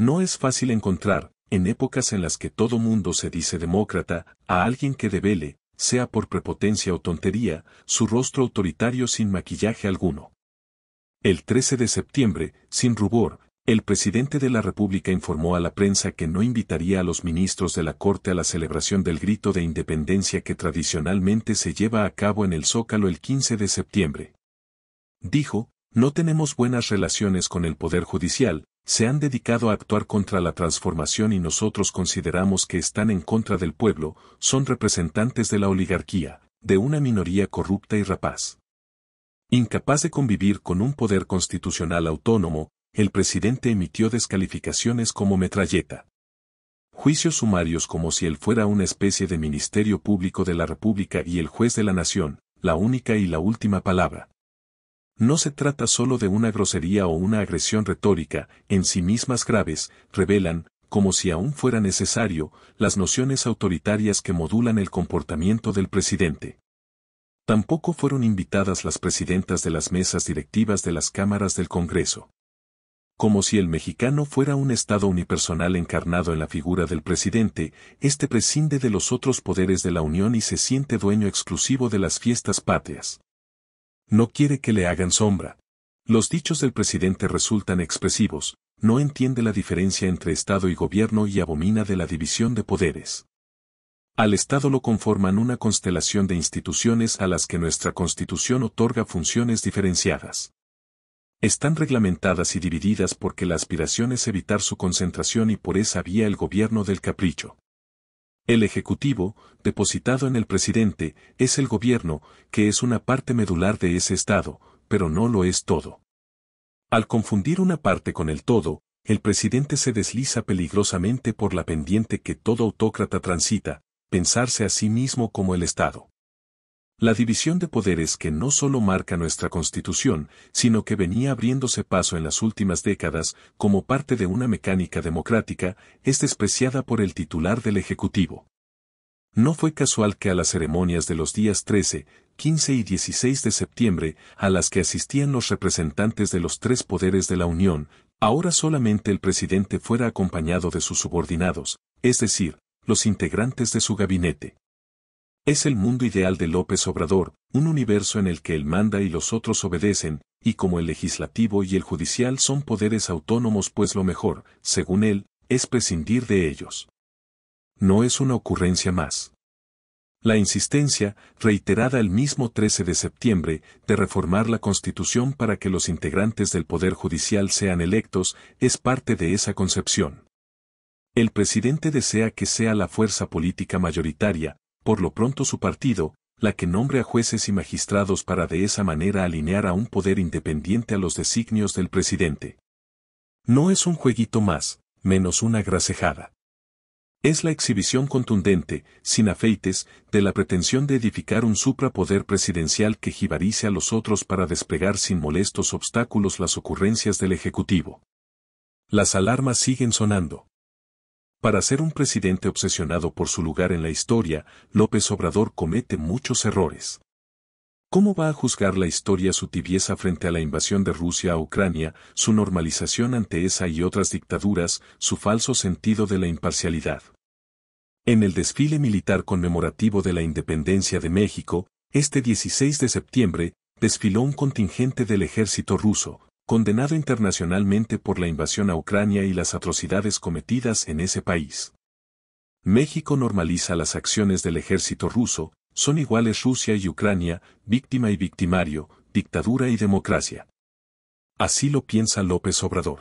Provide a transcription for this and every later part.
No es fácil encontrar, en épocas en las que todo mundo se dice demócrata, a alguien que debele, sea por prepotencia o tontería, su rostro autoritario sin maquillaje alguno. El 13 de septiembre, sin rubor, el presidente de la República informó a la prensa que no invitaría a los ministros de la Corte a la celebración del grito de independencia que tradicionalmente se lleva a cabo en el Zócalo el 15 de septiembre. Dijo, no tenemos buenas relaciones con el Poder Judicial, se han dedicado a actuar contra la transformación y nosotros consideramos que están en contra del pueblo, son representantes de la oligarquía, de una minoría corrupta y rapaz. Incapaz de convivir con un poder constitucional autónomo, el presidente emitió descalificaciones como metralleta. Juicios sumarios como si él fuera una especie de Ministerio Público de la República y el juez de la Nación, la única y la última palabra. No se trata solo de una grosería o una agresión retórica, en sí mismas graves, revelan, como si aún fuera necesario, las nociones autoritarias que modulan el comportamiento del presidente. Tampoco fueron invitadas las presidentas de las mesas directivas de las cámaras del Congreso. Como si el mexicano fuera un Estado unipersonal encarnado en la figura del presidente, este prescinde de los otros poderes de la Unión y se siente dueño exclusivo de las fiestas patrias. No quiere que le hagan sombra. Los dichos del presidente resultan expresivos, no entiende la diferencia entre Estado y gobierno y abomina de la división de poderes. Al Estado lo conforman una constelación de instituciones a las que nuestra Constitución otorga funciones diferenciadas. Están reglamentadas y divididas porque la aspiración es evitar su concentración y por esa vía el gobierno del capricho. El Ejecutivo, depositado en el presidente, es el gobierno, que es una parte medular de ese Estado, pero no lo es todo. Al confundir una parte con el todo, el presidente se desliza peligrosamente por la pendiente que todo autócrata transita, pensarse a sí mismo como el Estado. La división de poderes que no solo marca nuestra constitución, sino que venía abriéndose paso en las últimas décadas como parte de una mecánica democrática, es despreciada por el titular del Ejecutivo. No fue casual que a las ceremonias de los días 13, 15 y 16 de septiembre, a las que asistían los representantes de los tres poderes de la Unión, ahora solamente el presidente fuera acompañado de sus subordinados, es decir, los integrantes de su gabinete. Es el mundo ideal de López Obrador, un universo en el que él manda y los otros obedecen, y como el legislativo y el judicial son poderes autónomos pues lo mejor, según él, es prescindir de ellos. No es una ocurrencia más. La insistencia, reiterada el mismo 13 de septiembre, de reformar la Constitución para que los integrantes del Poder Judicial sean electos, es parte de esa concepción. El presidente desea que sea la fuerza política mayoritaria, por lo pronto su partido, la que nombre a jueces y magistrados para de esa manera alinear a un poder independiente a los designios del presidente. No es un jueguito más, menos una grasejada. Es la exhibición contundente, sin afeites, de la pretensión de edificar un suprapoder presidencial que jibarice a los otros para desplegar sin molestos obstáculos las ocurrencias del Ejecutivo. Las alarmas siguen sonando. Para ser un presidente obsesionado por su lugar en la historia, López Obrador comete muchos errores. ¿Cómo va a juzgar la historia su tibieza frente a la invasión de Rusia a Ucrania, su normalización ante esa y otras dictaduras, su falso sentido de la imparcialidad? En el desfile militar conmemorativo de la independencia de México, este 16 de septiembre, desfiló un contingente del ejército ruso, condenado internacionalmente por la invasión a Ucrania y las atrocidades cometidas en ese país. México normaliza las acciones del ejército ruso, son iguales Rusia y Ucrania, víctima y victimario, dictadura y democracia. Así lo piensa López Obrador.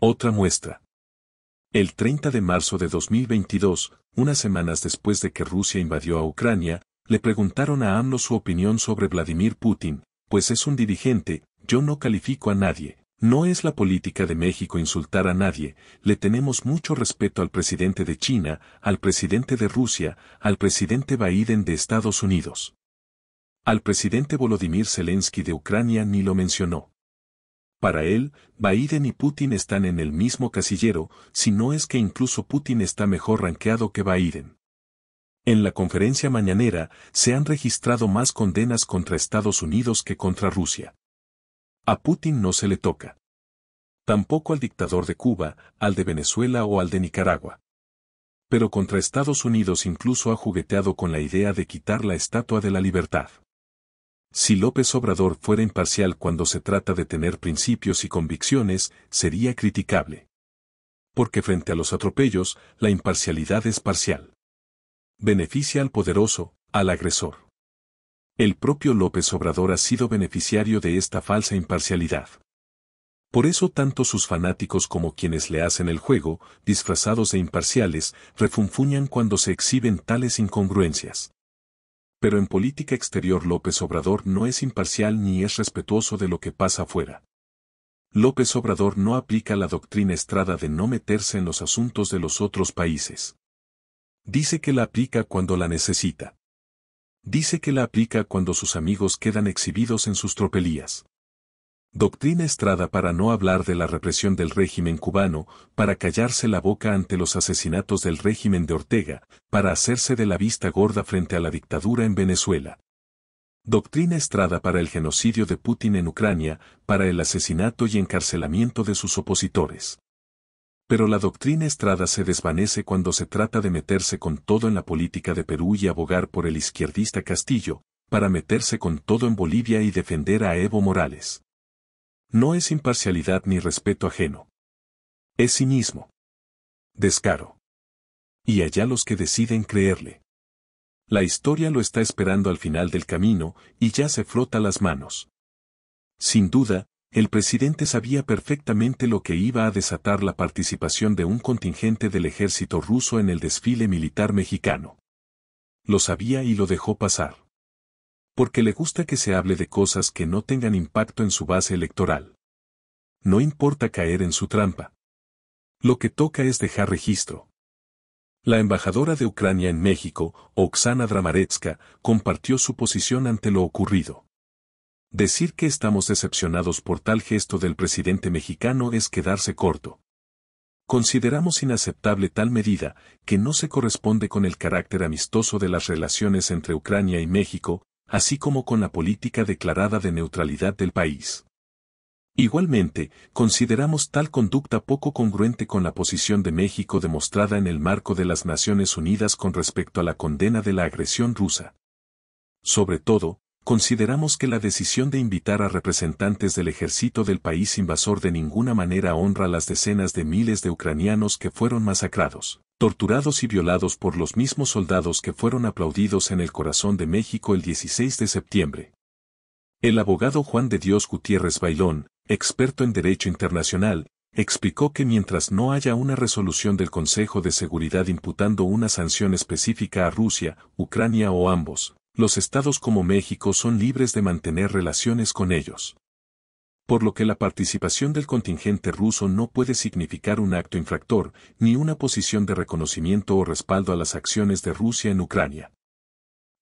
Otra muestra. El 30 de marzo de 2022, unas semanas después de que Rusia invadió a Ucrania, le preguntaron a AMLO su opinión sobre Vladimir Putin, pues es un dirigente, yo no califico a nadie. No es la política de México insultar a nadie, le tenemos mucho respeto al presidente de China, al presidente de Rusia, al presidente Biden de Estados Unidos. Al presidente Volodymyr Zelensky de Ucrania ni lo mencionó. Para él, Biden y Putin están en el mismo casillero, si no es que incluso Putin está mejor ranqueado que Biden. En la conferencia mañanera, se han registrado más condenas contra Estados Unidos que contra Rusia. A Putin no se le toca. Tampoco al dictador de Cuba, al de Venezuela o al de Nicaragua. Pero contra Estados Unidos incluso ha jugueteado con la idea de quitar la Estatua de la Libertad. Si López Obrador fuera imparcial cuando se trata de tener principios y convicciones, sería criticable. Porque frente a los atropellos, la imparcialidad es parcial. Beneficia al poderoso, al agresor. El propio López Obrador ha sido beneficiario de esta falsa imparcialidad. Por eso tanto sus fanáticos como quienes le hacen el juego, disfrazados de imparciales, refunfuñan cuando se exhiben tales incongruencias. Pero en política exterior López Obrador no es imparcial ni es respetuoso de lo que pasa afuera. López Obrador no aplica la doctrina Estrada de no meterse en los asuntos de los otros países. Dice que la aplica cuando la necesita. Dice que la aplica cuando sus amigos quedan exhibidos en sus tropelías. Doctrina Estrada para no hablar de la represión del régimen cubano, para callarse la boca ante los asesinatos del régimen de Ortega, para hacerse de la vista gorda frente a la dictadura en Venezuela. Doctrina Estrada para el genocidio de Putin en Ucrania, para el asesinato y encarcelamiento de sus opositores pero la doctrina Estrada se desvanece cuando se trata de meterse con todo en la política de Perú y abogar por el izquierdista Castillo, para meterse con todo en Bolivia y defender a Evo Morales. No es imparcialidad ni respeto ajeno. Es mismo, Descaro. Y allá los que deciden creerle. La historia lo está esperando al final del camino y ya se frota las manos. Sin duda, el presidente sabía perfectamente lo que iba a desatar la participación de un contingente del ejército ruso en el desfile militar mexicano. Lo sabía y lo dejó pasar. Porque le gusta que se hable de cosas que no tengan impacto en su base electoral. No importa caer en su trampa. Lo que toca es dejar registro. La embajadora de Ucrania en México, Oksana Dramaretska, compartió su posición ante lo ocurrido. Decir que estamos decepcionados por tal gesto del presidente mexicano es quedarse corto. Consideramos inaceptable tal medida, que no se corresponde con el carácter amistoso de las relaciones entre Ucrania y México, así como con la política declarada de neutralidad del país. Igualmente, consideramos tal conducta poco congruente con la posición de México demostrada en el marco de las Naciones Unidas con respecto a la condena de la agresión rusa. Sobre todo, consideramos que la decisión de invitar a representantes del ejército del país invasor de ninguna manera honra las decenas de miles de ucranianos que fueron masacrados, torturados y violados por los mismos soldados que fueron aplaudidos en el corazón de México el 16 de septiembre. El abogado Juan de Dios Gutiérrez Bailón, experto en Derecho Internacional, explicó que mientras no haya una resolución del Consejo de Seguridad imputando una sanción específica a Rusia, Ucrania o ambos, los estados como México son libres de mantener relaciones con ellos. Por lo que la participación del contingente ruso no puede significar un acto infractor, ni una posición de reconocimiento o respaldo a las acciones de Rusia en Ucrania.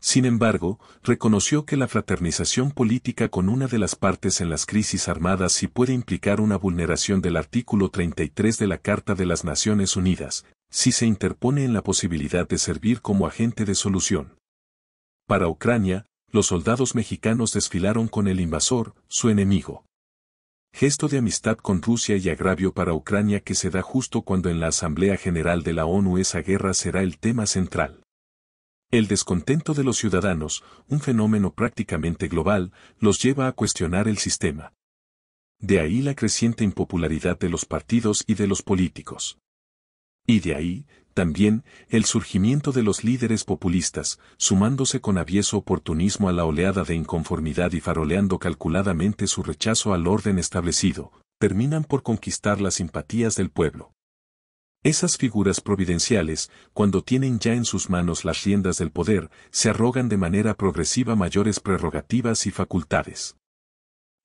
Sin embargo, reconoció que la fraternización política con una de las partes en las crisis armadas sí puede implicar una vulneración del artículo 33 de la Carta de las Naciones Unidas, si se interpone en la posibilidad de servir como agente de solución. Para Ucrania, los soldados mexicanos desfilaron con el invasor, su enemigo. Gesto de amistad con Rusia y agravio para Ucrania que se da justo cuando en la Asamblea General de la ONU esa guerra será el tema central. El descontento de los ciudadanos, un fenómeno prácticamente global, los lleva a cuestionar el sistema. De ahí la creciente impopularidad de los partidos y de los políticos. Y de ahí, también, el surgimiento de los líderes populistas, sumándose con avieso oportunismo a la oleada de inconformidad y faroleando calculadamente su rechazo al orden establecido, terminan por conquistar las simpatías del pueblo. Esas figuras providenciales, cuando tienen ya en sus manos las riendas del poder, se arrogan de manera progresiva mayores prerrogativas y facultades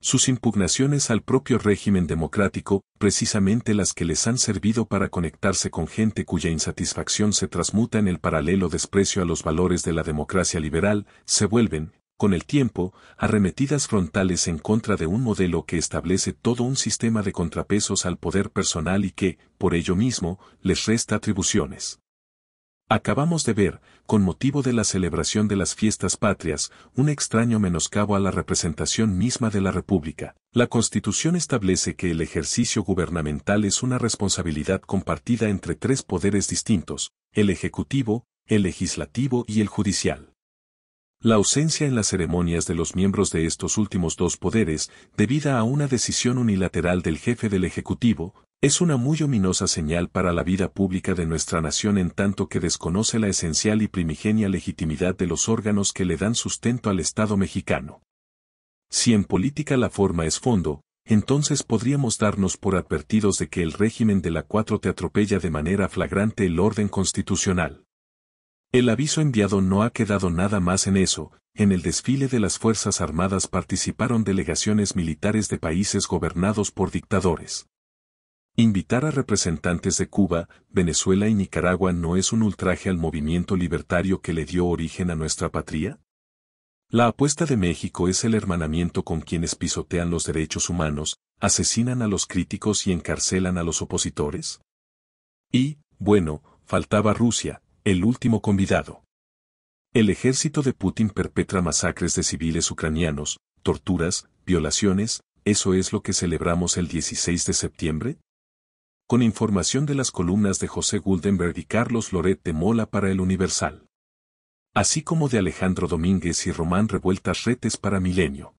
sus impugnaciones al propio régimen democrático, precisamente las que les han servido para conectarse con gente cuya insatisfacción se transmuta en el paralelo desprecio a los valores de la democracia liberal, se vuelven, con el tiempo, arremetidas frontales en contra de un modelo que establece todo un sistema de contrapesos al poder personal y que, por ello mismo, les resta atribuciones. Acabamos de ver, con motivo de la celebración de las fiestas patrias, un extraño menoscabo a la representación misma de la República. La Constitución establece que el ejercicio gubernamental es una responsabilidad compartida entre tres poderes distintos, el Ejecutivo, el Legislativo y el Judicial. La ausencia en las ceremonias de los miembros de estos últimos dos poderes, debida a una decisión unilateral del jefe del Ejecutivo, es una muy ominosa señal para la vida pública de nuestra nación en tanto que desconoce la esencial y primigenia legitimidad de los órganos que le dan sustento al Estado mexicano. Si en política la forma es fondo, entonces podríamos darnos por advertidos de que el régimen de la cuatro te atropella de manera flagrante el orden constitucional. El aviso enviado no ha quedado nada más en eso, en el desfile de las Fuerzas Armadas participaron delegaciones militares de países gobernados por dictadores. Invitar a representantes de Cuba, Venezuela y Nicaragua no es un ultraje al movimiento libertario que le dio origen a nuestra patria? La apuesta de México es el hermanamiento con quienes pisotean los derechos humanos, asesinan a los críticos y encarcelan a los opositores. Y, bueno, faltaba Rusia, el último convidado. El ejército de Putin perpetra masacres de civiles ucranianos, torturas, violaciones, ¿eso es lo que celebramos el 16 de septiembre? con información de las columnas de José Guldenberg y Carlos Loret de Mola para El Universal. Así como de Alejandro Domínguez y Román Revueltas Retes para Milenio.